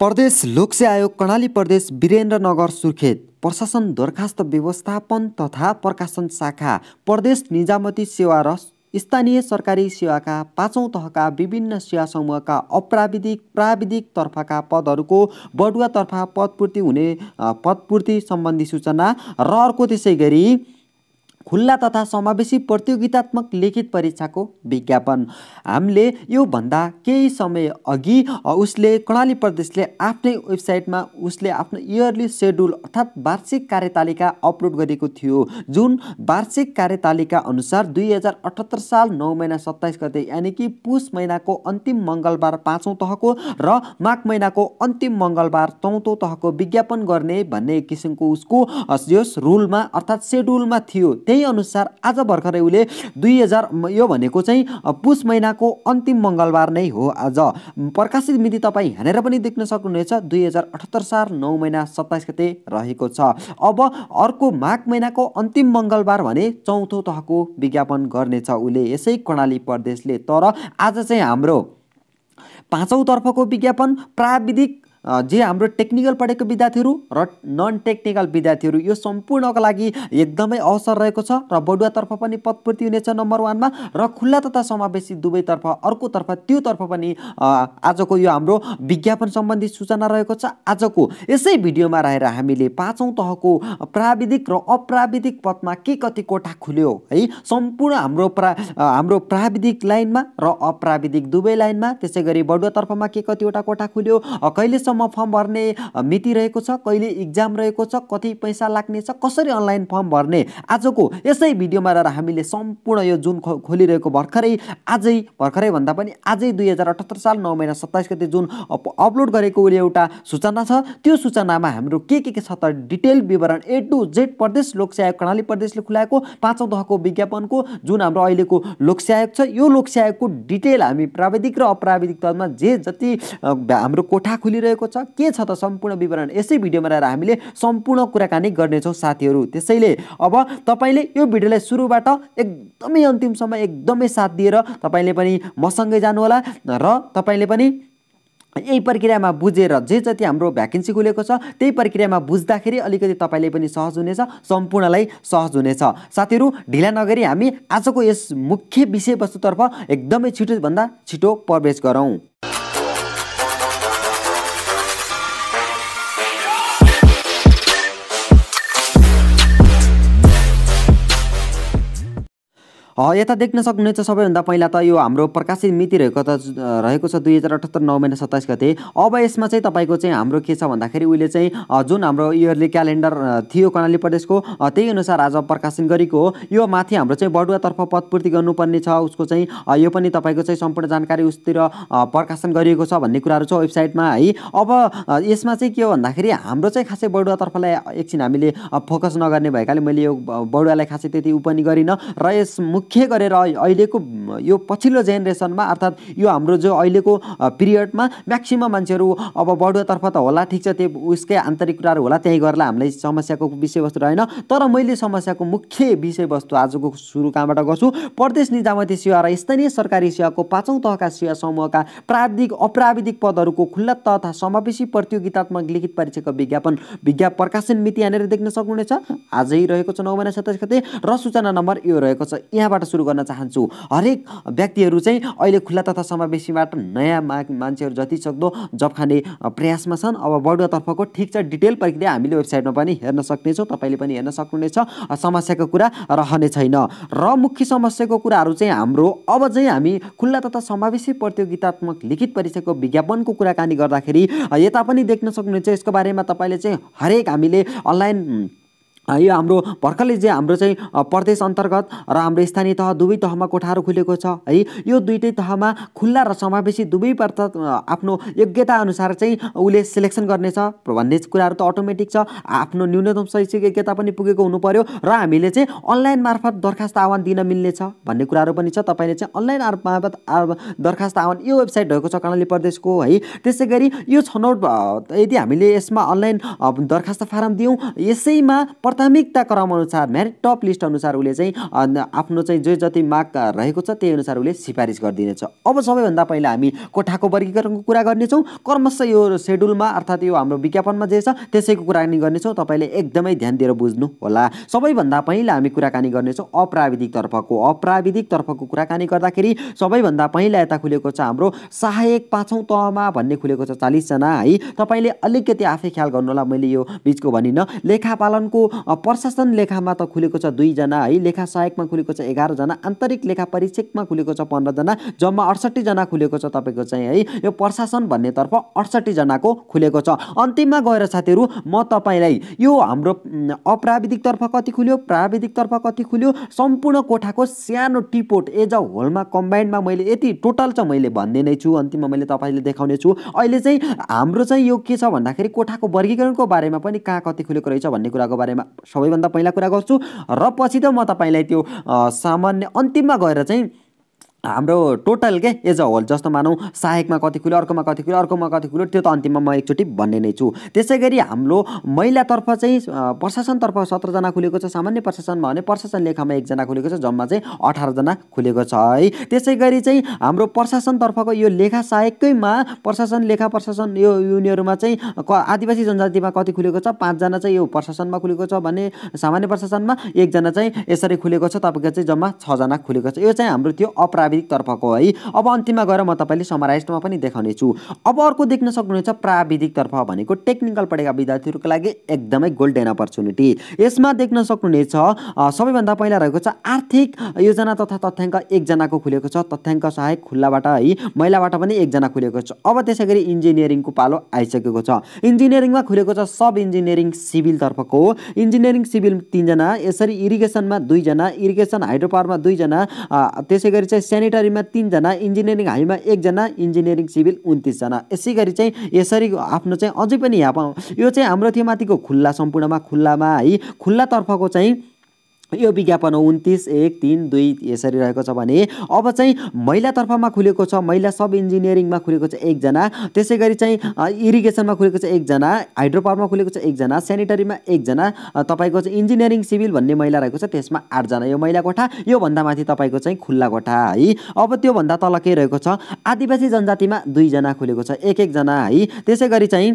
प्रदेश लोकसेवा आयोग कर्णाली प्रदेश वीरेन्द्रनगर सुर्खेत प्रशासन दरखास्त व्यवस्थापन तथा प्रकाशन शाखा प्रदेश निजामती सेवा र स्थानीय सरकारी सेवाका पाँचौँ तहका विभिन्न सेवा समूहका अप्राविधिक प्राविधिक तर्फका पदहरूको बडुवातर्फ पदपूर्ति हुने पदपूर्ति सम्बन्धी सूचना र अर्को त्यसै गरी खुल्ला तथा समावेशी प्रतियोगितात्मक लिखित परीक्षाको विज्ञापन हामीले योभन्दा केही समय अघि उसले कर्णाली प्रदेशले आफ्नै वेबसाइटमा उसले आफ्नो इयरली सेड्युल अर्थात् वार्षिक कार्यतालिका अपलोड गरेको थियो जुन वार्षिक कार्यतालिका अनुसार दुई हजार अठहत्तर साल नौ महिना सत्ताइस गते यानि कि पुष महिनाको अन्तिम मङ्गलबार पाँचौँ तहको र माघ महिनाको अन्तिम मङ्गलबार चौथौँ तहको विज्ञापन गर्ने भन्ने किसिमको उसको यस रुलमा अर्थात् सेड्युलमा थियो त्यही त्यही अनुसार आज भर्खरै उसले दुई हजार यो भनेको चाहिँ पुस महिनाको अन्तिम मङ्गलबार नै हो आज प्रकाशित मिति तपाईँ हेरेर पनि देख्न सक्नुहुनेछ दुई हजार अठहत्तर साल नौ महिना सत्ताइस गते रहेको छ अब अर्को माघ महिनाको अन्तिम मङ्गलबार भने चौथो तहको विज्ञापन गर्नेछ उसले यसै कर्णाली प्रदेशले तर आज चाहिँ हाम्रो पाँचौँतर्फको विज्ञापन प्राविधिक जे हाम्रो टेक्निकल पढेको विद्यार्थीहरू र नन टेक्निकल विद्यार्थीहरू यो सम्पूर्णको लागि एकदमै अवसर रहेको छ र बडुवातर्फ पनि पदपूर्ति हुनेछ नम्बर वानमा र खुल्ला तथा समावेशी दुवैतर्फ अर्कोतर्फ त्योतर्फ पनि आजको यो हाम्रो विज्ञापन सम्बन्धी सूचना रहेको छ आजको यसै भिडियोमा रहेर हामीले पाँचौँ तहको प्राविधिक र अप्राविधिक पदमा के कति कोठा खुल्यो है सम्पूर्ण हाम्रो प्रा हाम्रो प्राविधिक लाइनमा र अप्राविधिक दुवै लाइनमा त्यसै गरी बडुवातर्फमा के कतिवटा कोठा खुल्यो कहिलेसम्म कहिलेसम्म फर्म भर्ने मिति रहेको छ कहिले इक्जाम रहेको छ कति पैसा लाग्ने छ कसरी अनलाइन फर्म भर्ने आजको यसै भिडियोमा रहेर हामीले सम्पूर्ण यो जुन खो खोलिरहेको भर्खरै आजै भर्खरै भन्दा पनि आजै दुई हजार अठहत्तर साल नौ महिना सत्ताइस गते जुन अपलोड गरेको उसले एउटा सूचना छ त्यो सूचनामा हाम्रो के के छ त डिटेल विवरण ए टु जेड प्रदेश लोकसेवायोग कर्णाली प्रदेशले खुलाएको पाँचौँ तहको विज्ञापनको जुन हाम्रो अहिलेको लोकसेवायोग छ यो लोकसेवायोगको डिटेल हामी प्राविधिक र अप्राविधिक तहमा जे जति हाम्रो कोठा खुलिरहेको गरिएको छ के छ त सम्पूर्ण विवरण यसै भिडियोमा रहेर हामीले सम्पूर्ण कुराकानी गर्नेछौँ साथीहरू त्यसैले अब तपाईँले यो भिडियोलाई सुरुबाट एकदमै अन्तिमसम्म एकदमै साथ दिएर तपाईँले पनि मसँगै जानुहोला र तपाईँले पनि यही प्रक्रियामा बुझेर जे जति हाम्रो भ्याकेन्सी खुलेको छ त्यही प्रक्रियामा बुझ्दाखेरि अलिकति तपाईँले पनि सहज हुनेछ सम्पूर्णलाई सहज हुनेछ साथीहरू ढिला नगरी हामी आजको यस मुख्य विषयवस्तुतर्फ एकदमै छिटोभन्दा छिटो प्रवेश गरौँ यता देख्न सक्नुहुन्छ सबैभन्दा पहिला त यो हाम्रो प्रकाशित मिति रहेको त रहेको छ दुई हजार अठहत्तर नौ महिना सत्ताइस गते अब यसमा चाहिँ तपाईँको चाहिँ हाम्रो के छ भन्दाखेरि उहिले चाहिँ जुन हाम्रो इयरली क्यालेन्डर थियो कर्णाली प्रदेशको त्यही अनुसार आज प्रकाशन गरेको यो माथि हाम्रो चाहिँ बडुवातर्फ पदपूर्ति गर्नुपर्ने छ उसको चाहिँ यो पनि तपाईँको चाहिँ सम्पूर्ण जानकारी उसतिर प्रकाशन गरिएको छ भन्ने कुराहरू छ वेबसाइटमा है अब यसमा चाहिँ के हो भन्दाखेरि हाम्रो चाहिँ खासै बडुवातर्फलाई एकछिन हामीले फोकस नगर्ने भएकाले मैले यो बडुवालाई खासै त्यति ऊ पनि गरिनँ र यस मुख मुख्य गरेर अहिलेको यो पछिल्लो जेनेरेसनमा अर्थात् यो हाम्रो जो अहिलेको पिरियडमा म्याक्सिमम् मान्छेहरू अब बढुवातर्फ त होला ठिक छ त्यो उसकै आन्तरिक कुराहरू होला त्यहीँ गरेर हामीलाई समस्याको विषयवस्तु रहेन तर मैले समस्याको मुख्य विषयवस्तु आजको सुरु कहाँबाट गर्छु प्रदेश निजामती सेवा र स्थानीय सरकारी सेवाको पाँचौँ तहका सेवा समूहका प्राविधिक अप्राविधिक पदहरूको खुल्ला तथा समावेशी प्रतियोगितात्मक लिखित परीक्षाको विज्ञापन विज्ञाप प्रकाशन मिति यहाँनिर देख्न सक्नुहुनेछ आजै रहेको छ नौ महिना सत्ताइस गते र सूचना नम्बर यो रहेको छ यहाँ यहाँबाट सुरु गर्न चाहन्छु हरेक व्यक्तिहरू चाहिँ अहिले खुल्ला तथा समावेशीबाट नयाँ मा मान्छेहरू जतिसक्दो जब खाने प्रयासमा छन् अब बडुवातर्फको ठिक छ डिटेल प्रक्रिया हामीले वेबसाइटमा पनि हेर्न सक्नेछौँ तपाईँले पनि हेर्न सक्नुहुनेछ समस्याको कुरा रहने छैन र मुख्य समस्याको कुराहरू चाहिँ हाम्रो अब चाहिँ हामी खुल्ला तथा समावेशी प्रतियोगितात्मक लिखित परीक्षाको विज्ञापनको कुराकानी गर्दाखेरि यता पनि देख्न सक्नुहुन्छ यसको बारेमा तपाईँले चाहिँ हरेक हामीले अनलाइन यो हाम्रो भर्खरले चाहिँ हाम्रो चाहिँ प्रदेश अन्तर्गत र हाम्रो स्थानीय तह दुवै तहमा कोठाहरू खुलेको छ है यो दुइटै तहमा खुल्ला र समावेशी दुवै पर्त आफ्नो योग्यता अनुसार चाहिँ उसले सेलेक्सन गर्नेछ भन्ने कुराहरू त अटोमेटिक छ आफ्नो न्यूनतम शैक्षिक योग्यता पनि पुगेको हुनु पऱ्यो र हामीले चाहिँ अनलाइन मार्फत दरखास्त आह्वान दिन मिल्नेछ भन्ने कुराहरू पनि छ तपाईँले चाहिँ अनलाइन मार्फत दरखास्त आह्वान यो वेबसाइट भएको छ कर्णाली प्रदेशको है त्यसै गरी यो छनौट यदि हामीले यसमा अनलाइन दरखास्त फारम दियौँ यसैमा प्रत्येक प्राथमिकता क्रमअनुसार म्यारिट टप लिस्ट अनुसार उसले चाहिँ आफ्नो चाहिँ जो जति माग रहेको छ त्यही अनुसार उसले सिफारिस गरिदिनेछ अब सबैभन्दा पहिला हामी कोठाको वर्गीकरणको कुरा गर्नेछौँ क्रमशः यो सेड्युलमा अर्थात् यो हाम्रो विज्ञापनमा जे छ त्यसैको कुराकानी गर्नेछौँ तपाईँले एकदमै ध्यान दिएर बुझ्नु होला सबैभन्दा पहिला हामी कुराकानी गर्नेछौँ अप्राविधिक तर्फको कुराकानी गर्दाखेरि सबैभन्दा पहिला यता खुलेको छ हाम्रो सहायक पाँचौँ तहमा भन्ने खुलेको छ चालिसजना है तपाईँले अलिकति आफै ख्याल गर्नु होला मैले यो बिचको भनिनँ लेखापालनको प्रशासन लेखामा त खुलेको छ दुईजना है लेखा सहायकमा खुलेको छ एघारजना आन्तरिक लेखा परीक्षकमा खुलेको छ पन्ध्रजना जम्मा अडसट्ठीजना खुलेको छ तपाईँको चाहिँ है यो प्रशासन भन्नेतर्फ अडसट्ठीजनाको खुलेको छ अन्तिममा गएर साथीहरू म तपाईँलाई यो हाम्रो अप्राविधिकतर्फ कति खुल्यो प्राविधिकतर्फ कति खुल्यो सम्पूर्ण कोठाको सानो टिपोट एज अ होलमा कम्बाइन्डमा मैले यति टोटल चाहिँ मैले भन्ने नै छु अन्तिममा मैले तपाईँले देखाउने छु अहिले चाहिँ हाम्रो चाहिँ यो के छ भन्दाखेरि कोठाको वर्गीकरणको बारेमा पनि कहाँ कति खुलेको रहेछ भन्ने कुराको बारेमा सबैभन्दा पहिला कुरा गर्छु र पछि त म तपाईँलाई त्यो सामान्य अन्तिममा गएर चाहिँ हाम्रो टोटल के एज अ होल जस्तो मानौँ सहायकमा कति खुल्यो अर्कोमा कति खुल्यो अर्कोमा कति खुल्यो त्यो त अन्तिममा म एकचोटि भन्ने नै छु त्यसै गरी हाम्रो महिलातर्फ चाहिँ प्रशासनतर्फ सत्रजना खुलेको छ सामान्य प्रशासनमा भने प्रशासन लेखामा एकजना खुलेको छ जम्मा चाहिँ अठारजना खुलेको छ है त्यसै गरी चाहिँ हाम्रो प्रशासनतर्फको यो लेखा सहायककैमा प्रशासन लेखा प्रशासन यो युनिहरूमा चाहिँ क आदिवासी जनजातिमा कति खुलेको छ पाँचजना चाहिँ यो प्रशासनमा खुलेको छ भने सामान्य प्रशासनमा एकजना चाहिँ यसरी खुलेको छ तपाईँको चाहिँ जम्मा छजना खुलेको छ यो चाहिँ हाम्रो त्यो अपराध तर्फको है अब अन्तिममा गएर म तपाईँले समराइजमा पनि देखाउने छु अब अर्को देख्न सक्नुहुनेछ तर्फ भनेको टेक्निकल पढेका विद्यार्थीहरूको लागि एकदमै गोल्डेन अपर्च्युनिटी यसमा देख्न सक्नुहुनेछ सबैभन्दा पहिला रहेको छ आर्थिक योजना तथा तथ्याङ्क एकजनाको खुलेको छ तथ्याङ्क सहायक खुल्लाबाट है महिलाबाट पनि एकजना खुलेको छ अब त्यसै गरी इन्जिनियरिङको पालो आइसकेको छ इन्जिनियरिङमा खुलेको छ सब इन्जिनियरिङ सिभिलतर्फको इन्जिनियरिङ सिभिल तिनजना यसरी इरिगेसनमा दुईजना इरिगेसन हाइड्रो पावरमा दुईजना त्यसै गरी चाहिँ सेनिटरीमा तिनजना इन्जिनियरिङ हाईमा एकजना इन्जिनियरिङ सिभिल उन्तिसजना यसै गरी चाहिँ यसरी आफ्नो चाहिँ अझै पनि यहाँ पाउँ यो चाहिँ हाम्रो थियो माथिको खुल्ला सम्पूर्णमा खुल्लामा है खुल्लातर्फको चाहिँ यो विज्ञापन हो उन्तिस एक तिन दुई यसरी रहेको छ भने अब चाहिँ महिला तर्फमा खुलेको छ महिला सब इन्जिनियरिङमा खुलेको छ एकजना त्यसै गरी चाहिँ इरिगेसनमा खुलेको छ एकजना हाइड्रो पावरमा खुलेको छ एकजना सेनिटरीमा एकजना तपाईँको चाहिँ इन्जिनियरिङ सिभिल भन्ने महिला रहेको छ त्यसमा आठजना यो महिला कोठा योभन्दा माथि तपाईँको चाहिँ खुल्ला कोठा है अब त्योभन्दा तल के रहेको छ आदिवासी जनजातिमा दुईजना खुलेको छ एक एकजना है त्यसै गरी चाहिँ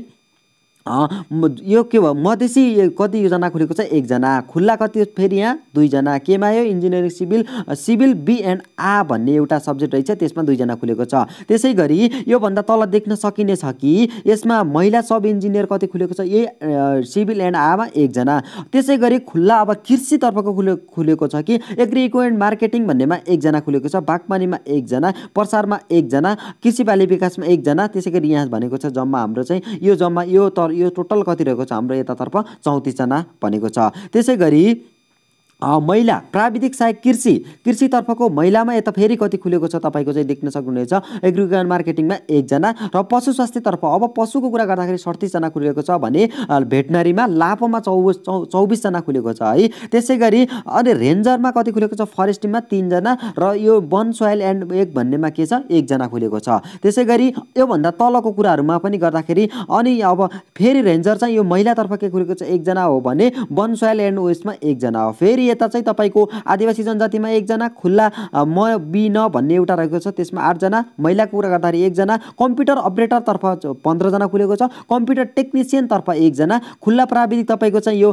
यो के भयो मधेसी कतिजना खुलेको छ एकजना खुल्ला कति फेरि यहाँ दुईजना केमा आयो engineering civil civil B and आ भन्ने एउटा सब्जेक्ट रहेछ त्यसमा दुईजना खुलेको छ त्यसै गरी योभन्दा तल देख्न सकिने छ कि यसमा महिला सब इन्जिनियर कति खुलेको छ यही सिभिल एन्ड आमा एकजना त्यसै गरी खुल्ला अब कृषितर्फको खुले खुलेको छ कि एग्री एन्ड मार्केटिङ भन्नेमा एकजना खुलेको छ बागवानीमा एकजना प्रसारमा एकजना कृषि बाली विकासमा एकजना त्यसै गरी यहाँ भनेको छ जम्मा हाम्रो चाहिँ यो जम्मा यो तर यो टोटल कति रहेको छ हाम्रो यतातर्फ चौतिसजना भनेको छ त्यसै गरी महिला प्राविधिक सहायक कृषि कृषितर्फको महिलामा यता फेरि कति खुलेको छ तपाईँको चाहिँ देख्न सक्नुहुनेछ एग्रिकल्चर मार्केटिङमा एकजना र पशु स्वास्थ्यतर्फ अब पशुको कुरा गर्दाखेरि सडतिसजना खुलेको छ भने भेटनरीमा लापोमा चौबिस चौ चौबिसजना खुलेको छ है त्यसै गरी अनि रेन्जरमा कति खुलेको छ फरेस्टिङमा तिनजना र यो वन सोयल एन्ड एक भन्नेमा के छ एकजना खुलेको छ त्यसै गरी योभन्दा तलको कुराहरूमा पनि गर्दाखेरि अनि अब फेरि रेन्जर चाहिँ यो महिलातर्फ के खुलेको छ एकजना हो भने वन सोयल एन्ड वेस्टमा एकजना हो फेरि यता चाहिँ तपाईँको आदिवासी जनजातिमा एकजना खुल्ला म बिन न भन्ने एउटा रहेको छ त्यसमा आठजना महिलाको कुरा गर्दाखेरि एकजना कम्प्युटर अपरेटरतर्फ पन्ध्रजना खुलेको छ कम्प्युटर टेक्निसियनतर्फ एकजना खुल्ला प्राविधिक तपाईँको चाहिँ यो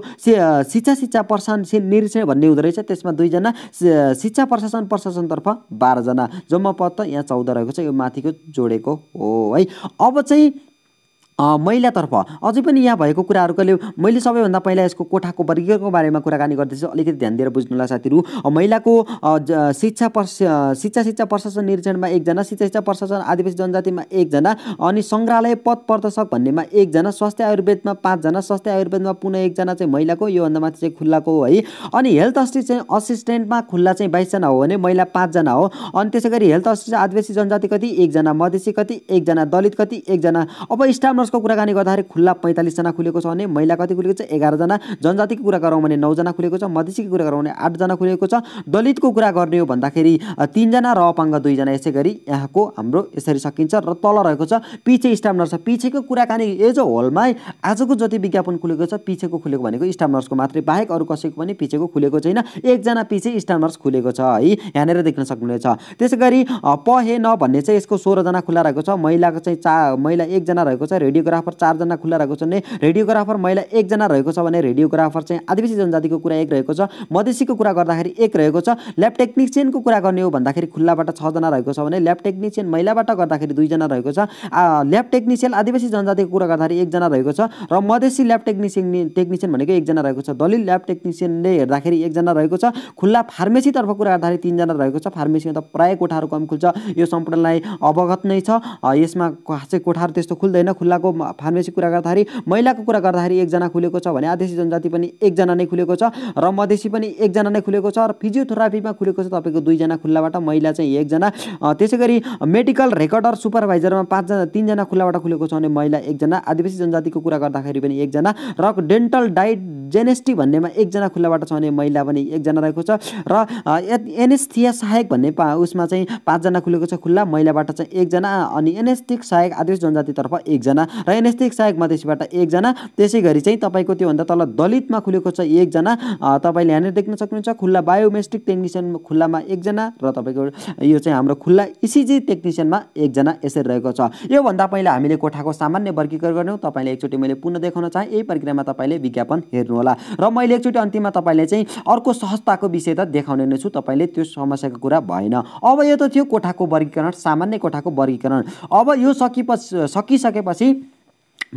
शिक्षा शिक्षा प्रशासन निरीक्षण भन्ने हुँदो रहेछ त्यसमा दुईजना शिक्षा प्रशासन प्रशासनतर्फ बाह्रजना जम्मा पद त यहाँ चौध रहेको छ यो माथिको जोडेको हो है अब चाहिँ महिलातर्फ अझै पनि यहाँ भएको कुराहरू मैले सबैभन्दा पहिला यसको कोठाको वर्गीकरणको बारेमा कुराकानी गर्दैछु अलिकति ध्यान दिएर बुझ्नु होला साथीहरू महिलाको शिक्षा पर्स शिक्षा शिक्षा प्रशासन निरीक्षणमा एकजना शिक्षा शिक्षा प्रशासन आदिवासी जनजातिमा एकजना अनि सङ्ग्रहालय पद प्रदर्शक भन्नेमा एकजना स्वास्थ्य आयुर्वेदमा पाँचजना स्वास्थ्य आयुर्वेदमा पुनः एकजना चाहिँ महिलाको योभन्दा माथि चाहिँ खुल्लाको है अनि हेल्थ असिस्टेन्ट असिस्टेन्टमा खुल्ला चाहिँ बाइसजना हो भने महिला पाँचजना हो अनि त्यसै गरी हेल्थ असिस्टेन्ट आदिवासी जनजाति कति एकजना मधेसी कति एकजना दलित कति एकजना अब स्टाफ नर्स पुरुषको कुराकानी गर्दाखेरि खुल्ला पैँतालिसजना खुलेको छ भने महिला कति खुलेको छ एघारजना जनजातिको कुरा गरौँ भने नौजना खुलेको छ मधेसीको कुरा गरौँ भने आठजना खुलेको छ दलितको कुरा गर्ने हो भन्दाखेरि तिनजना र अपाङ्ग दुईजना यसै गरी यहाँको हाम्रो यसरी सकिन्छ र तल रहेको छ पिछे स्टाफ नर्स पछिको कुराकानी एज अ होलमा आजको जति विज्ञापन खुलेको छ पिछेको खुलेको भनेको स्टाफ नर्सको मात्रै बाहेक अरू कसैको पनि पिछेको खुलेको छैन एकजना पछि स्टाफ नर्स खुलेको छ है यहाँनिर देख्न सक्नुहुनेछ त्यसै गरी प न भन्ने चाहिँ यसको सोह्रजना खुल्ला रहेको छ महिलाको चाहिँ चा महिला एकजना रहेको छ रेडियोग्राफर चारजना खुल्ला रहेको छ भने रेडियोग्राफर महिला एकजना रहेको छ भने रेडियोग्राफर चाहिँ आदिवासी जनजातिको कुरा एक रहेको छ मधेसीको कुरा गर्दाखेरि एक रहेको छ ल्याब टेक्निसियनको कुरा गर्ने हो भन्दाखेरि खुल्लाबाट छजना रहेको छ भने ल्याब टेक्निसियन महिलाबाट गर्दाखेरि दुईजना रहेको छ ल्याब टेक्निसियन आदिवासी जनजातिको कुरा गर्दाखेरि एकजना रहेको छ र मधेसी ल्याब टेक्निसियन टेक्निसियन भनेको एकजना रहेको छ दलित ल्याब टेक्निसियनले हेर्दाखेरि एकजना रहेको छ खुल्ला फार्मेसीतर्फ कुरा गर्दाखेरि तिनजना रहेको छ फार्मेसीमा त प्रायः कोठाहरू कम खुल्छ यो सम्पूर्णलाई अवगत नै छ यसमा खासै कोठाहरू त्यस्तो खुल्दैन खुल्ला महिलाको फार्मेसी कुरा गर्दाखेरि महिलाको कुरा गर्दाखेरि एकजना खुलेको छ भने आदेशी जनजाति पनि एकजना नै खुलेको छ र मधेसी पनि एकजना नै खुलेको छ र फिजियोथेरापीमा खुलेको छ तपाईँको दुईजना खुल्लाबाट महिला चाहिँ एकजना त्यसै गरी मेडिकल रेकर्डर सुपरभाइजरमा पाँचजना तिनजना खुल्लाबाट खुलेको छ भने महिला एकजना आदिवासी जनजातिको कुरा गर्दाखेरि पनि एकजना र डेन्टल डाइट जेनेस्टी भन्नेमा एकजना खुल्लाबाट छ भने महिला पनि एकजना रहेको छ र एनएसथिया सहायक भन्ने पा उसमा चाहिँ पाँचजना खुलेको छ खुल्ला महिलाबाट चाहिँ एकजना अनि एनएसथिक सहायक आदिवासी जनजातितर्फ एकजना र एक सहायक मधेसीबाट एकजना त्यसै गरी चाहिँ तपाईँको त्योभन्दा तल दलितमा खुलेको छ एकजना तपाईँले यहाँनिर देख्न सक्नुहुन्छ खुल्ला बायोमेस्ट्रिक टेक्निसियन खुल्लामा एकजना र तपाईँको यो चाहिँ हाम्रो खुल्ला इसिजी e टेक्निसियनमा एकजना यसरी रहेको छ योभन्दा पहिला हामीले कोठाको सामान्य वर्गीकरण गर्यौँ तपाईँले एकचोटि मैले पुनः देखाउन चाहेँ यही प्रक्रियामा तपाईँले विज्ञापन हेर्नुहोला र मैले एकचोटि अन्तिममा तपाईँले चाहिँ अर्को सहजताको विषय त देखाउने नै छु तपाईँले त्यो समस्याको कुरा भएन अब यो त थियो कोठाको वर्गीकरण सामान्य कोठाको वर्गीकरण अब यो सकिपछि सकिसकेपछि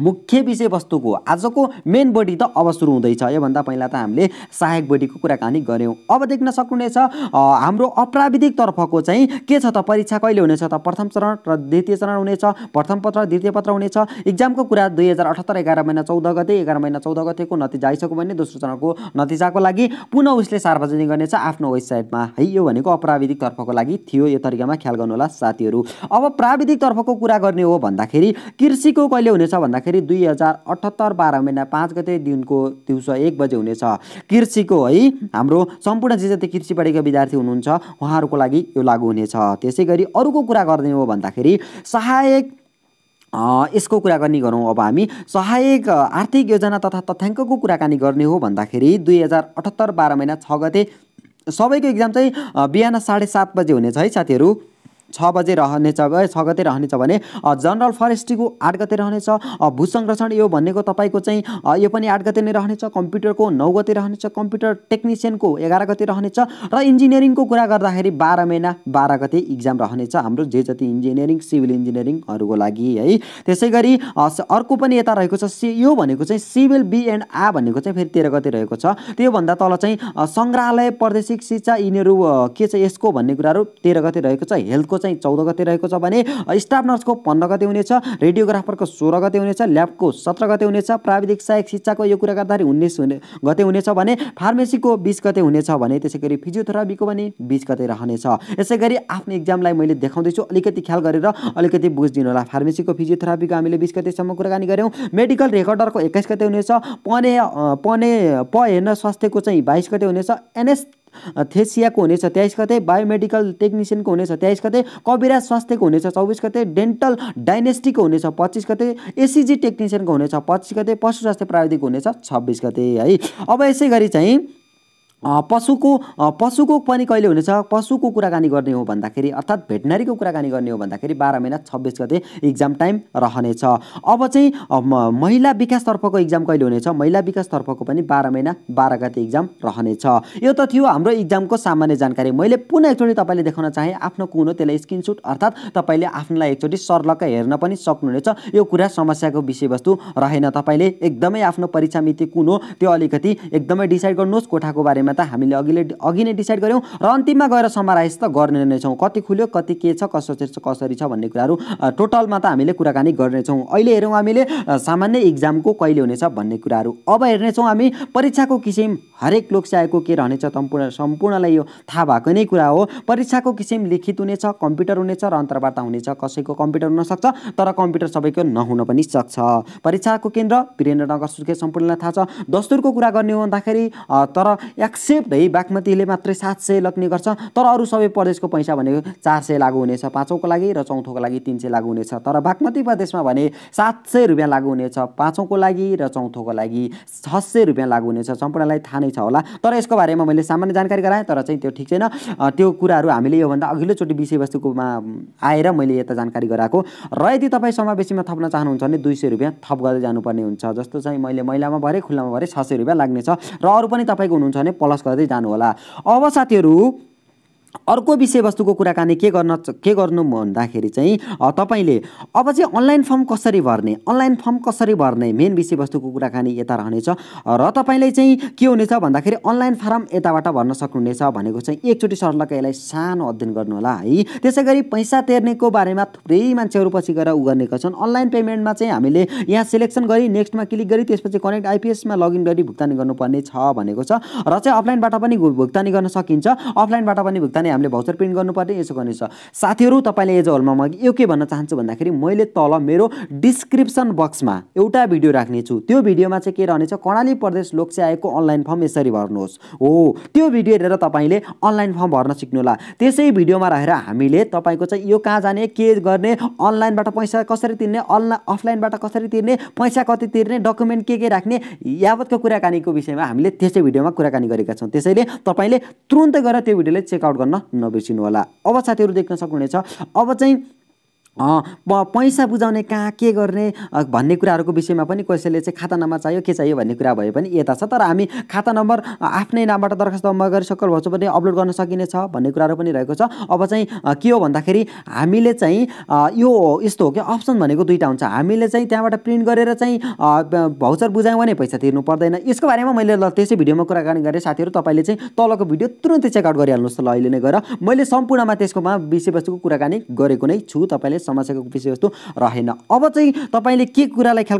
मुख्य विषयवस्तुको आजको मेन बडी त अब सुरु हुँदैछ योभन्दा पहिला त हामीले सहायक बडीको कुराकानी गऱ्यौँ अब देख्न सक्नुहुनेछ हाम्रो अप्राविधिक तर्फको चाहिँ के छ त परीक्षा कहिले हुनेछ त प्रथम चरण र द्वितीय चरण हुनेछ प्रथम पत्र द्वितीय पत्र हुनेछ इक्जामको कुरा दुई हजार अठहत्तर एघार महिना चौध गते एघार महिना चौध गतेको नतिजा आइसक्यो भने दोस्रो चरणको नतिजाको लागि पुनः उसले सार्वजनिक गर्नेछ आफ्नो वेबसाइटमा है यो भनेको अप्राविधिक तर्फको लागि थियो यो तरिकामा ख्याल गर्नुहोला साथीहरू अब प्राविधिक तर्फको कुरा गर्ने हो भन्दाखेरि कृषिको कहिले हुनेछ भन्दाखेरि हुँदाखेरि दुई हजार अठहत्तर बाह्र महिना पाँच गते दिनको दिउँसो एक बजे हुनेछ कृषिको है हाम्रो सम्पूर्ण जे जति कृषिबारीका विद्यार्थी हुनुहुन्छ उहाँहरूको लागि यो लागु हुनेछ त्यसै गरी अरूको कुरा गर्ने हो भन्दाखेरि सहायक यसको कुराकानी गरौँ अब हामी सहायक आर्थिक योजना तथा तथ्याङ्कको कुराकानी गर्ने हो भन्दाखेरि दुई हजार अठहत्तर बाह्र महिना छ गते सबैको इक्जाम चाहिँ बिहान साढे सात बजे हुनेछ है साथीहरू छ बजे रहनेछ छ गते रहनेछ भने जनरल फरेस्ट्रीको आठ गते रहनेछ भू संरक्षण यो भनेको तपाईँको चाहिँ यो पनि आठ गते नै रहनेछ कम्प्युटरको नौ गते रहनेछ कम्प्युटर टेक्निसियनको एघार गते रहनेछ र इन्जिनियरिङको कुरा गर्दाखेरि बाह्र महिना बाह्र गते इक्जाम रहनेछ हाम्रो जे जति इन्जिनियरिङ सिभिल इन्जिनियरिङहरूको लागि है त्यसै गरी अर्को पनि यता रहेको छ सि यो भनेको चाहिँ सिभिल एन्ड आ भनेको चाहिँ फेरि तेह्र गते रहेको छ त्योभन्दा तल चाहिँ सङ्ग्रहालय प्रादेशिक शिक्षा यिनीहरू के छ यसको भन्ने कुराहरू तेह्र गते रहेको छ हेल्थको नर्सको चाहिँ चौध गते रहेको छ भने स्टाफ नर्सको पन्ध्र गते हुनेछ रेडियोग्राफरको सोह्र गते हुनेछ ल्याबको सत्र गते हुनेछ प्राविधिक सहायक शिक्षाको यो कुरा गर्दाखेरि उन्नाइस हुने गते हुनेछ भने फार्मेसीको बिस गते हुनेछ भने त्यसै गरी फिजियोथेरापीको पनि बिस गते रहनेछ यसै गरी आफ्नो इक्जामलाई मैले देखाउँदैछु अलिकति ख्याल गरेर अलिकति बुझिदिनु होला फार्मेसीको फिजियोथेरापीको हामीले बिस गतेसम्म कुराकानी गऱ्यौँ मेडिकल रेकर्डरको एक्काइस गते हुनेछ पने पने प हेर्न स्वास्थ्यको चाहिँ बाइस गते हुनेछ एनएस थेसियाको हुनेछ तेइस गते बायोमेडिकल टेक्निसियनको हुनेछ तेइस गते कविराज स्वास्थ्यको हुनेछ चौबिस गते डेन्टल डाइनेस्टीको हुनेछ पच्चिस गते एसिजी टेक्निसियनको हुनेछ पच्चिस गते पशु स्वास्थ्य प्राविधिक हुनेछ छब्बिस गते है अब यसै गरी चाहिँ पशुको पशुको पनि कहिले हुनेछ पशुको कुराकानी गर्ने हो भन्दाखेरि अर्थात् भेटनरीको कुराकानी गर्ने हो भन्दाखेरि बाह्र महिना छब्बिस गते इक्जाम टाइम रहनेछ अब चाहिँ महिला विकासतर्फको इक्जाम कहिले हुनेछ महिला विकासतर्फको पनि बाह्र महिना बाह्र गते इक्जाम रहनेछ यो त थियो हाम्रो इक्जामको सामान्य जानकारी मैले पुनः एकचोटि तपाईँले देखाउन चाहेँ आफ्नो कुन हो त्यसलाई स्क्रिनसुट अर्थात् तपाईँले आफ्नोलाई एकचोटि सर्लक्क हेर्न पनि सक्नुहुनेछ यो कुरा समस्याको विषयवस्तु रहेन तपाईँले एकदमै आफ्नो परीक्षा मिति कुन हो त्यो अलिकति एकदमै डिसाइड गर्नुहोस् कोठाको बारेमा बारेमा त हामीले अघिले अघि नै डिसाइड गऱ्यौँ र अन्तिममा गएर समाराइज त गर्ने नै छौँ कति खुल्यो कति के छ कसरी छ कसरी छ भन्ने कुराहरू टोटलमा त हामीले कुराकानी गर्नेछौँ अहिले हेरौँ हामीले सामान्य इक्जामको कहिले हुनेछ भन्ने कुराहरू अब हेर्नेछौँ हामी परीक्षाको किसिम हरेक लोकसेवाको के रहनेछ सम्पूर्ण सम्पूर्णलाई यो थाहा भएको नै कुरा हो परीक्षाको किसिम लिखित हुनेछ कम्प्युटर हुनेछ र अन्तर्वार्ता हुनेछ कसैको कम्प्युटर हुनसक्छ तर कम्प्युटर सबैको नहुन पनि सक्छ परीक्षाको केन्द्र वीरेन्द्रनगर सुर्खेत सम्पूर्णलाई थाहा छ दस्तुरको कुरा गर्ने हो भन्दाखेरि तर एक्सेप्ट है बागमतीले मात्रै सात सय लग्ने गर्छ तर अरू सबै प्रदेशको पैसा भनेको चार सय लागु हुनेछ पाँचौँको लागि र चौथोको लागि तिन सय लागु हुनेछ तर बागमती प्रदेशमा भने सात सय रुपियाँ लागु हुनेछ पाँचौँको लागि र चौथोको लागि छ सय रुपियाँ लागु हुनेछ सम्पूर्णलाई थाहा नै छ होला तर यसको बारेमा मैले सामान्य जानकारी गराएँ तर चाहिँ त्यो ठिक छैन त्यो कुराहरू हामीले योभन्दा अघिल्लोचोटि विषयवस्तुकोमा आएर मैले यता जानकारी गराएको र यदि तपाईँ समावेशीमा थप्न चाहनुहुन्छ भने दुई सय रुपियाँ थप गर्दै जानुपर्ने हुन्छ जस्तो चाहिँ मैले महिलामा भरे खुल्लामा भरे छ सय रुपियाँ लाग्नेछ र अरू पनि तपाईँको हुनुहुन्छ भने प्लस गर्दै जानु होला अब साथीहरू अर्को विषयवस्तुको कुराकानी के गर्न के गर्नु भन्दाखेरि चाहिँ तपाईँले अब चाहिँ अनलाइन फर्म कसरी भर्ने अनलाइन फर्म कसरी भर्ने मेन विषयवस्तुको कुराकानी यता रहनेछ र तपाईँले चाहिँ के हुनेछ भन्दाखेरि अनलाइन फर्म यताबाट भर्न सक्नुहुनेछ भनेको चाहिँ एकचोटि सर्लक यसलाई सानो अध्ययन गर्नु होला है त्यसै गरी पैसा तेर्नेको बारेमा थुप्रै मान्छेहरू पछि गएर उ गर्नेका छन् अनलाइन पेमेन्टमा चाहिँ हामीले यहाँ सेलेक्सन गरी नेक्स्टमा क्लिक गरी त्यसपछि कनेक्ट आइपिएसमा लगइन गरी भुक्तानी गर्नुपर्ने छ भनेको छ र चाहिँ अफलाइनबाट पनि भुक्तानी गर्न सकिन्छ अफलाइनबाट पनि भुक्तानी हामीले भाउचर प्रिन्ट गर्नुपर्ने यसो गर्नेछ साथीहरू तपाईँले एज हलमा म यो के भन्न चाहन्छु भन्दाखेरि मैले तल मेरो डिस्क्रिप्सन बक्समा एउटा भिडियो राख्ने छु त्यो भिडियोमा चाहिँ के रहनेछ कर्णाली प्रदेश लोकसे आएको अनलाइन फर्म यसरी भर्नुहोस् हो त्यो भिडियो हेरेर तपाईँले अनलाइन फर्म भर्न सिक्नु होला त्यसै भिडियोमा रहेर हामीले तपाईँको चाहिँ यो कहाँ जाने के गर्ने अनलाइनबाट पैसा कसरी तिर्ने अनलाइन अफलाइनबाट कसरी तिर्ने पैसा कति तिर्ने डकुमेन्ट के के राख्ने यावतको कुराकानीको विषयमा हामीले त्यसै भिडियोमा कुराकानी गरेका छौँ त्यसैले तपाईँले तुरन्तै गएर त्यो भिडियोलाई चेकआउट गर्न नबिर्सिनुहोला अब साथीहरू देख्न सक्नुहुनेछ अब चाहिँ प पैसा बुझाउने कहाँ के गर्ने भन्ने कुराहरूको विषयमा पनि कसैले चाहिँ खाता नम्बर चाहियो के चाहियो भन्ने कुरा भए पनि यता छ तर हामी खाता नम्बर आफ्नै नामबाट दरखास्त जम्मा गरी सकल भएछ पनि अपलोड गर्न सकिनेछ भन्ने कुराहरू पनि रहेको छ अब चाहिँ के हो भन्दाखेरि हामीले चाहिँ यो यस्तो हो कि अप्सन भनेको दुईवटा हुन्छ हामीले चाहिँ त्यहाँबाट प्रिन्ट गरेर चाहिँ भाउचर बुझायौँ भने पैसा तिर्नु पर्दैन यसको बारेमा मैले ल त्यसै भिडियोमा कुराकानी गरेँ साथीहरू तपाईँले चाहिँ तलको भिडियो तुरन्तै चेकआउट गरिहाल्नुहोस् ल अहिले नै गएर मैले सम्पूर्णमा त्यसकोमा विषयवस्तुको कुराकानी गरेको नै छु तपाईँले समस्याको विषयवस्तु रहेन अब चाहिँ तपाईँले के कुरालाई ख्याल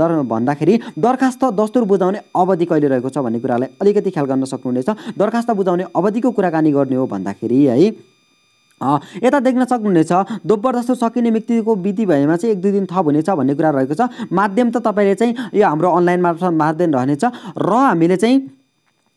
गर्नु भन्दाखेरि दरखास्त दस्तुर बुझाउने अवधि कहिले रहेको छ भन्ने कुरालाई अलिकति ख्याल गर्न सक्नुहुनेछ दरखास्त बुझाउने अवधिको कुराकानी गर्ने हो भन्दाखेरि है यता देख्न सक्नुहुनेछ दोब्बर जस्तो सकिने मितिको विधि भएमा चाहिँ एक दुई दिन थप हुनेछ भन्ने कुरा रहेको छ माध्यम त तपाईँले चाहिँ यो हाम्रो अनलाइन मार्फत माध्यम रहनेछ र हामीले चाहिँ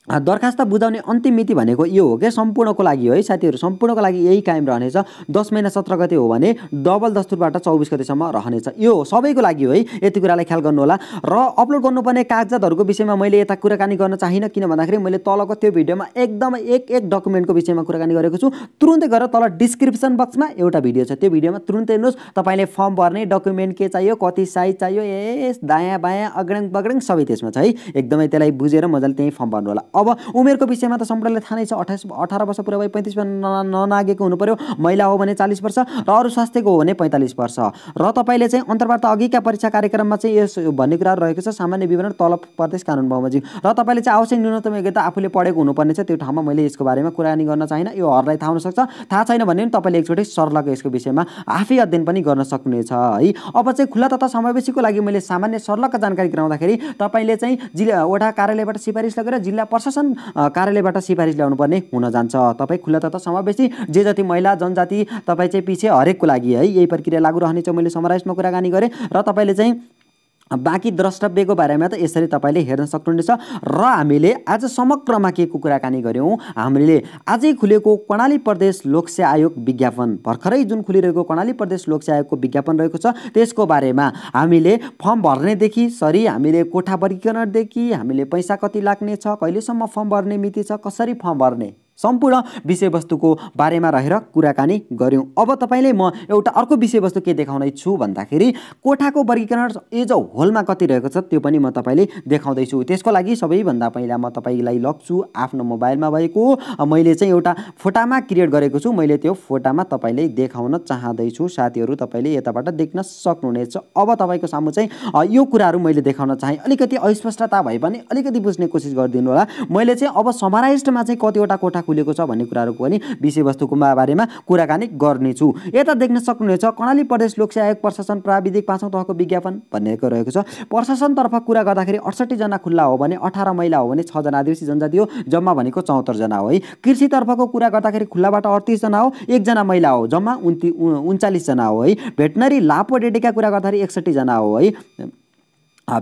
दरखास्त बुझाउने अन्तिम मिति भनेको यो हो क्या सम्पूर्णको लागि है साथीहरू सम्पूर्णको लागि यही कायम रहनेछ दस महिना सत्र गते हो भने डबल दस्तुरबाट चौबिस गतिसम्म रहनेछ यो हो सबैको लागि हो है यति कुरालाई ख्याल गर्नुहोला र अपलोड गर्नुपर्ने कागजातहरूको विषयमा मैले यता कुराकानी गर्न चाहिनँ किन भन्दाखेरि मैले तलको त्यो भिडियोमा एकदम एक एक डकुमेन्टको विषयमा कुराकानी गरेको छु तुरुन्तै गएर तल डिस्क्रिप्सन बक्समा एउटा भिडियो छ त्यो भिडियोमा तुरुन्तै हेर्नुहोस् तपाईँले फर्म भर्ने डकुमेन्ट के चाहियो कति साइज चाहियो ए दायाँ बायाँ अग्रेङ बग्रेङ सबै त्यसमा छ है एकदमै त्यसलाई बुझेर मजाले त्यहीँ फर्म भर्नु होला अब उमेरको विषयमा त सम्पूर्णलाई थाहा नै छ अठाइस अठार वर्ष पुरा भए पैँतिस वर्ष ननागेको हुनु पऱ्यो महिला हो भने चालिस वर्ष र अरू स्वास्थ्यको हो भने पैँतालिस वर्ष र तपाईँले चाहिँ अन्तर्वार्ता अघिका परीक्षा कार्यक्रममा चाहिँ यस भन्ने कुराहरू रहेको छ सामान्य विवरण तलब प्रदेश कानुन बमोजिम र तपाईँले चाहिँ आवश्यक न्यूनतम योग्यता आफूले पढेको हुनुपर्ने छ त्यो ठाउँमा मैले यसको बारेमा कुराकानी गर्न चाहिँ यो हरलाई थाहा हुनसक्छ थाहा छैन भने पनि तपाईँले एकचोटि सरलग यसको विषयमा आफै अध्ययन पनि गर्न सक्नुहुनेछ है अब चाहिँ खुल्ला तथा समावेशीको लागि मैले सामान्य सरलग जानकारी गराउँदाखेरि तपाईँले चाहिँ जिल्ला वडा कार्यालयबाट सिफारिस लगेर जिल्ला प्रशासन कार्यालयबाट सिफारिस ल्याउनुपर्ने हुन जान्छ तपाईँ खुल्ला तथा समावेशी जे जति महिला जनजाति तपाईँ चाहिँ पछि हरेकको लागि है यही प्रक्रिया लागू रहनेछ मैले समावेशमा कुराकानी गरेँ र तपाईँले चाहिँ बाँकी द्रष्टव्यको बारेमा त यसरी तपाईँले हेर्न सक्नुहुनेछ र हामीले आज समग्रमा के को कुराकानी गऱ्यौँ हामीले आजै खुलेको कर्णाली प्रदेश लोकसे आयोग विज्ञापन भर्खरै जुन खुलिरहेको कर्णाली प्रदेश लोकसे आयोगको विज्ञापन रहेको छ त्यसको बारेमा हामीले फर्म भर्नेदेखि सरी हामीले कोठा वर्गीकरणदेखि हामीले पैसा कति लाग्ने छ कहिलेसम्म फर्म भर्ने मिति छ कसरी फर्म भर्ने सम्पूर्ण विषयवस्तुको बारेमा रहेर कुराकानी गऱ्यौँ अब तपाईँले म एउटा अर्को विषयवस्तु के देखाउँदैछु भन्दाखेरि कोठाको वर्गीकरण एज अ होलमा कति रहेको छ त्यो पनि म तपाईँले देखाउँदैछु त्यसको लागि सबैभन्दा पहिला म तपाईँलाई लग्छु आफ्नो मोबाइलमा भएको मैले चाहिँ एउटा फोटामा क्रिएट गरेको छु मैले त्यो फोटामा तपाईँले देखाउन चाहँदैछु साथीहरू तपाईँले यताबाट देख्न सक्नुहुनेछ अब तपाईँको सामु चाहिँ यो कुराहरू मैले देखाउन चाहेँ अलिकति अस्पष्टता भए पनि अलिकति बुझ्ने कोसिस गरिदिनु होला मैले चाहिँ अब समराइस्टमा चाहिँ कतिवटा कोठा खुलेको छ भन्ने कुराहरूको पनि विषयवस्तुको बारेमा कुराकानी गर्नेछु यता देख्न सक्नुहुनेछ कर्णाली प्रदेश लोकसेवा आयोग प्रशासन प्राविधिक पाँचौँ तहको विज्ञापन भनिएको रहेको छ प्रशासनतर्फ कुरा गर्दाखेरि अठसट्ठीजना खुल्ला हो भने अठार महिला हो भने छजना आदिवासी जनजाति हो जम्मा भनेको चौहत्तरजना हो है कृषितर्फको कुरा गर्दाखेरि खुल्लाबाट अडतिसजना हो एकजना महिला हो जम्मा उन्ति उन्चालिसजना हो है भेटनरी लापो डेडीका कुरा गर्दाखेरि एकसट्ठीजना हो है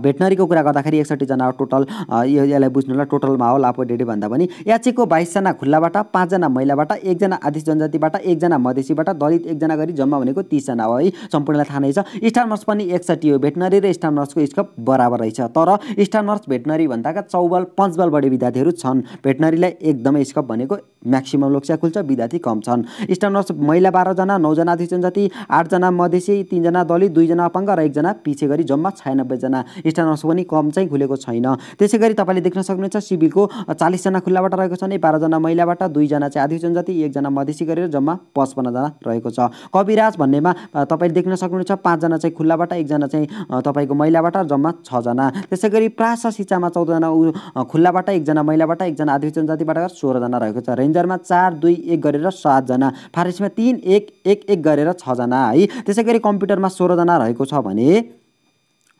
भेटनरीको कुरा गर्दाखेरि एकसट्ठीजना टोटल यो यसलाई होला टोटलमा होला लापोडेडी भन्दा पनि याचीको बाइसजना खुल्लाबाट पाँचजना महिलाबाट एकजना आदिश जनजातिबाट एकजना मधेसीबाट दलित एकजना गरी जम्मा भनेको तिसजना हो है सम्पूर्णलाई थाहा नै छ स्टार नर्स पनि एकसट्ठी हो भेटनरी र स्टार नर्सको स्कोप बराबर रहेछ तर स्टार नर्स भेटनरी भन्दाका चौबल पञ्चबल बढी विद्यार्थीहरू छन् भेटनरीलाई एकदमै स्कप भनेको म्याक्सिमम लोकसा खुल्छ विद्यार्थी कम छन् स्टार नर्स महिला बाह्रजना नौजना आदिश जनजाति आठजना मधेसी तिनजना दलित दुईजना अपाङ्ग र एकजना पछि गरी जम्मा छयानब्बेजना स्टानर्स पनि कम चाहिँ खुलेको छैन त्यसै गरी तपाईँले देख्न सक्नुहुन्छ सिभिलको चालिसजना खुल्लाबाट रहेको छ भने बाह्रजना महिलाबाट दुईजना चाहिँ आदिवासी जनजाति एकजना मधेसी गरेर जम्मा पचपन्नजना रहेको छ कविराज भन्नेमा तपाईँले देख्न सक्नुहुन्छ पाँचजना चाहिँ खुल्लाबाट एकजना चाहिँ तपाईँको महिलाबाट जम्मा छजना त्यसै गरी प्रास सिचामा चौधजना खुल्लाबाट एकजना महिलाबाट एकजना आदिवासी जनजातिबाट सोह्रजना रहेको छ रेन्जरमा चार दुई एक गरेर सातजना फारेसीमा तिन एक एक एक गरेर छजना है त्यसै गरी कम्प्युटरमा सोह्रजना रहेको छ भने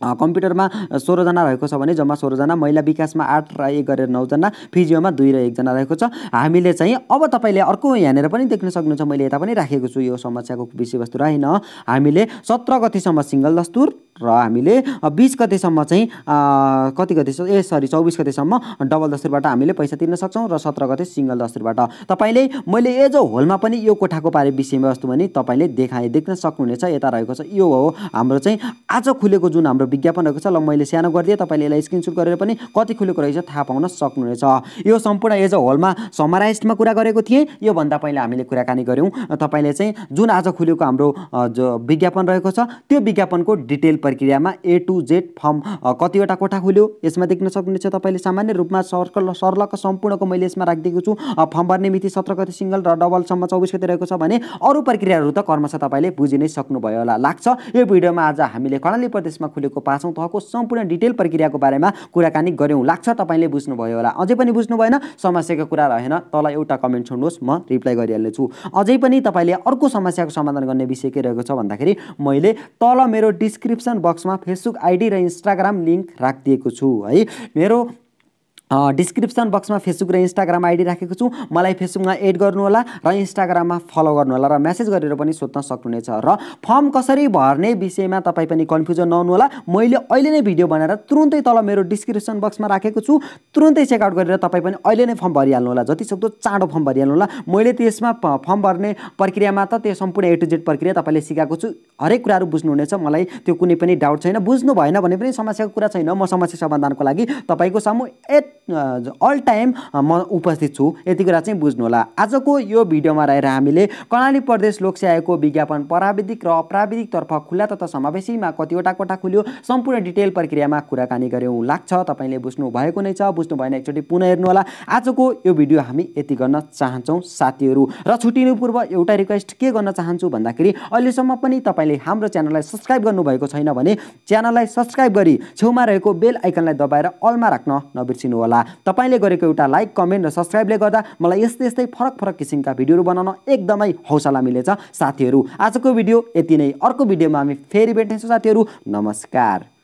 कम्प्युटरमा सोह्रजना रहेको छ भने जम्मा सोह्रजना महिला विकासमा आठ र एक गरेर नौजना फिजियोमा दुई र एकजना रहेको छ हामीले चाहिँ अब तपाईँले अर्को यहाँनिर पनि देख्न सक्नुहुन्छ मैले यता पनि राखेको छु यो समस्याको विषयवस्तु रहेन हामीले सत्र गतिसम्म सिङ्गल दस्तुर र हामीले बिस गतिसम्म चाहिँ कति गति ए सरी चौबिस गतिसम्म डबल दस्तुरबाट हामीले पैसा तिर्न सक्छौँ र सत्र गते सिङ्गल दस्तुरबाट तपाईँले मैले एज अ होलमा पनि यो कोठाको पारे विषयवस्तु भने तपाईँले देखाए देख्न सक्नुहुनेछ यता रहेको छ यो हो हाम्रो चाहिँ आज खुलेको जुन हाम्रो विज्ञापन रहेको छ ल मैले सानो गरिदिएँ तपाईँले यसलाई स्क्रिनसुट गरेर पनि कति खुलेको रहेछ थाहा पाउन सक्नुहुनेछ यो सम्पूर्ण एज अ होलमा समराइजमा कुरा गरेको थिएँ योभन्दा पहिला हामीले कुराकानी गऱ्यौँ तपाईँले चाहिँ जुन आज खुलेको हाम्रो जो विज्ञापन रहेको छ त्यो विज्ञापनको डिटेल प्रक्रियामा ए टु जेड फर्म कतिवटा कोठा खुल्यो यसमा देख्न सक्नुहुनेछ तपाईँले सामान्य रूपमा सर्कल सर्लक सम्पूर्णको मैले यसमा राखिदिएको छु फर्म भर्ने मिति सत्र गते सिङ्गल र डबलसम्म चौबिस गते रहेको छ भने अरू प्रक्रियाहरू त कर्मश तपाईँले बुझि नै सक्नुभयो होला लाग्छ यो भिडियोमा आज हामीले कर्णाली प्रदेशमा खुलेको त्यसको पाँचौँ तहको सम्पूर्ण डिटेल प्रक्रियाको बारेमा कुराकानी गऱ्यौँ लाग्छ तपाईँले बुझ्नुभयो होला अझै पनि बुझ्नु भएन समस्याको कुरा रहेन तल एउटा कमेन्ट छोड्नुहोस् म रिप्लाई गरिहाल्नेछु अझै पनि तपाईँले अर्को समस्याको समाधान गर्ने विषय के रहेको छ भन्दाखेरि मैले तल मेरो डिस्क्रिप्सन बक्समा फेसबुक आइडी र इन्स्टाग्राम लिङ्क राखिदिएको छु है मेरो डिस्क्रिप्सन बक्समा फेसबुक र इन्स्टाग्राम आइडी राखेको छु मलाई फेसबुकमा एड गर्नुहोला र इन्स्टाग्राममा फलो गर्नुहोला र मेसेज गरेर पनि सोध्न सक्नुहुनेछ र फर्म कसरी भर्ने विषयमा तपाईँ पनि कन्फ्युजन नहुनुहोला मैले अहिले नै भिडियो बनाएर तुरुन्तै तल मेरो डिस्क्रिप्सन बक्समा राखेको छु तुरुन्तै चेकआउट गरेर तपाईँ पनि अहिले नै फर्म भरिहाल्नुहोला जतिसक्दो चाँडो फर्म भरिहाल्नु होला मैले त्यसमा फर्म भर्ने प्रक्रियामा त त्यो सम्पूर्ण ए टु जेड प्रक्रिया तपाईँले सिकाएको छु हरेक कुराहरू बुझ्नुहुनेछ मलाई त्यो कुनै पनि डाउट छैन बुझ्नु भएन भने पनि समस्याको कुरा छैन म समस्या समाधानको लागि तपाईँको सामु एट अल टाइम म उपस्थित छु यति कुरा चाहिँ बुझ्नु होला आजको यो भिडियोमा रहेर हामीले कर्णाली प्रदेश लोकसेवाको विज्ञापन प्राविधिक र अप्राविधिक तर्फ खुल्ला तथा समावेशीमा कतिवटा कोठा खुल्यो सम्पूर्ण डिटेल प्रक्रियामा कुराकानी गऱ्यौँ लाग्छ तपाईँले बुझ्नु भएको नै छ बुझ्नु भएन एकचोटि पुनः हेर्नु होला आजको यो भिडियो हामी यति गर्न चाहन्छौँ साथीहरू र छुट्टिनु पूर्व एउटा रिक्वेस्ट के गर्न चाहन्छु भन्दाखेरि अहिलेसम्म पनि तपाईँले हाम्रो च्यानललाई सब्सक्राइब गर्नुभएको छैन भने च्यानललाई सब्सक्राइब गरी छेउमा रहेको बेल आइकनलाई दबाएर अलमा राख्न नबिर्सिनु होला होला तपाईँले गरेको एउटा लाइक कमेन्ट र सब्सक्राइबले गर्दा मलाई यस्तै यस्तै फरक फरक किसिमका भिडियोहरू बनाउन एकदमै हौसला मिलेछ साथीहरू आजको भिडियो यति नै अर्को भिडियोमा हामी फेरि भेट्नेछौँ साथीहरू नमस्कार